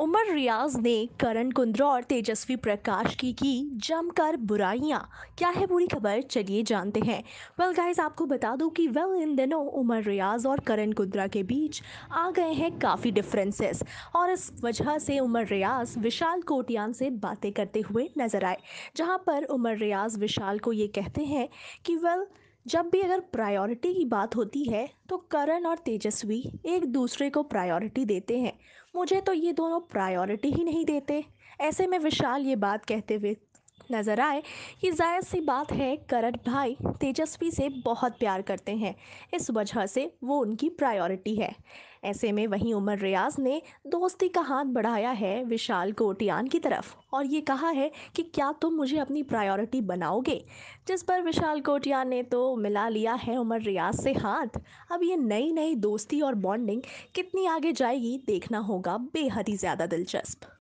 उमर रियाज ने करण कुंद्रा और तेजस्वी प्रकाश की की जमकर बुराइयां क्या है पूरी खबर चलिए जानते हैं वेल well गाइस आपको बता दूं कि वेल well इन दिनों उमर रियाज और करण कुंद्रा के बीच आ गए हैं काफ़ी डिफरेंसेस और इस वजह से उमर रियाज विशाल कोटियान से बातें करते हुए नजर आए जहां पर उमर रियाज विशाल को ये कहते हैं कि वेल well, जब भी अगर प्रायोरिटी की बात होती है तो करण और तेजस्वी एक दूसरे को प्रायोरिटी देते हैं मुझे तो ये दोनों प्रायोरिटी ही नहीं देते ऐसे में विशाल ये बात कहते हुए नज़र आए कि जाहिर सी बात है करण भाई तेजस्वी से बहुत प्यार करते हैं इस वजह से वो उनकी प्रायोरिटी है ऐसे में वहीं उमर रियाज ने दोस्ती का हाथ बढ़ाया है विशाल कोटियान की तरफ और ये कहा है कि क्या तुम मुझे अपनी प्रायोरिटी बनाओगे जिस पर विशाल कोटियान ने तो मिला लिया है उमर रियाज से हाथ अब ये नई नई दोस्ती और बॉन्डिंग कितनी आगे जाएगी देखना होगा बेहद ही ज़्यादा दिलचस्प